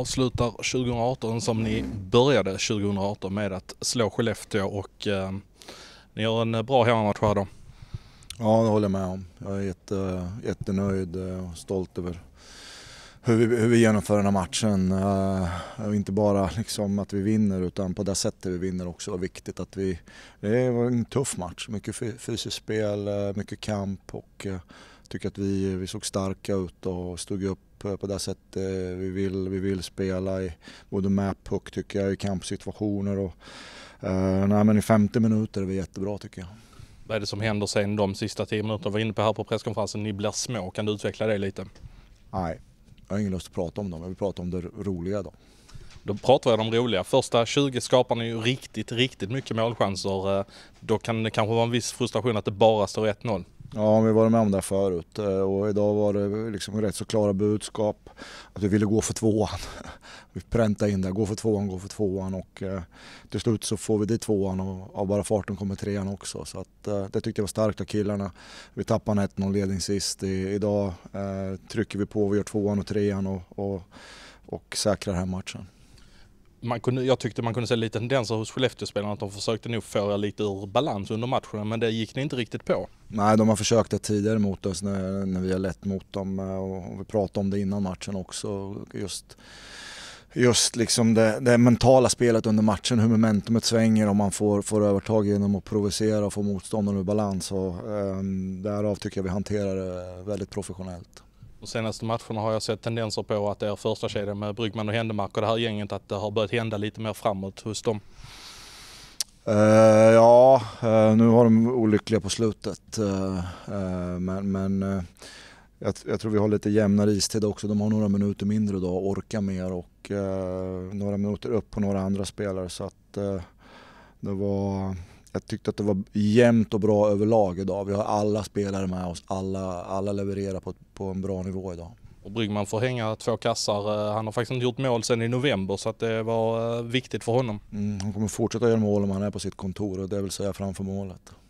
avslutar 2018 som ni började 2018 med att slå Skellefteå och eh, ni gör en bra hemmamatch här då. Ja, det håller jag med om. Jag är jätte, eh, jättenöjd eh, och stolt över hur vi, hur vi genomför den här matchen. Uh, inte bara liksom att vi vinner utan på det sättet vi vinner också var viktigt. Att vi, det var en tuff match, mycket fysiskt spel, mycket kamp och uh, tycker att vi, vi såg starka ut och stod upp eh, på det sättet eh, vi vill. Vi vill spela i både med puck tycker jag, i kampsituationer och eh, nej, men i 50 minuter är vi jättebra tycker jag. Vad är det som händer sen de sista 10 minuterna? Vi var inne på här på presskonferensen, ni blir små. Kan du utveckla det lite? Nej, jag har ingen lust att prata om dem. Jag vill prata om det roliga då. Då pratar vi om de roliga. Första 20 skapar ni ju riktigt, riktigt mycket målchanser. Eh, då kan det kanske vara en viss frustration att det bara står 1-0. Ja, vi var med om det förut eh, och idag var det liksom rätt så klara budskap att vi ville gå för tvåan. Vi präntade in det, gå för tvåan, gå för tvåan och eh, till slut så får vi dit tvåan och av bara farten kommer trean också. Så att, eh, det tyckte jag var starkt av killarna. Vi tappade 1-0 ledning sist. idag trycker vi på, vi gör tvåan och trean och, och, och säkrar här matchen man kunde, jag tyckte man kunde se lite tendenser hos Skellefteåspelarna att de försökte nog föra lite ur balans under matchen, men det gick ni inte riktigt på. Nej, de har försökt det tidigare mot oss när, när vi har lett mot dem eh, och vi pratade om det innan matchen också. Just, just liksom det, det mentala spelet under matchen, hur momentumet svänger om man får, får övertag genom att provocera och få motståndaren ur balans. Och, eh, därav tycker jag vi hanterar det väldigt professionellt. De senaste matcherna har jag sett tendenser på att er första kedja med Bryggman och Händemark och det här gänget att det har börjat hända lite mer framåt hos dem. Uh, ja, uh, nu har de olyckliga på slutet. Uh, men men jag, jag, tror vi har lite jämnare istid också. De har några minuter mindre idag och orkar mer och några minuter upp på några andra spelare. Så att, det var, jag tyckte att det var jämnt och bra överlag idag. Vi har alla spelare med oss, alla, alla levererar på, på en bra nivå idag. Och Bryggman får hänga två kassar. Eh, han har faktiskt inte gjort mål sedan i november så det var eh, viktigt för honom. Mm, han kommer fortsätta göra mål om han är på sitt kontor och det vill säga framför målet.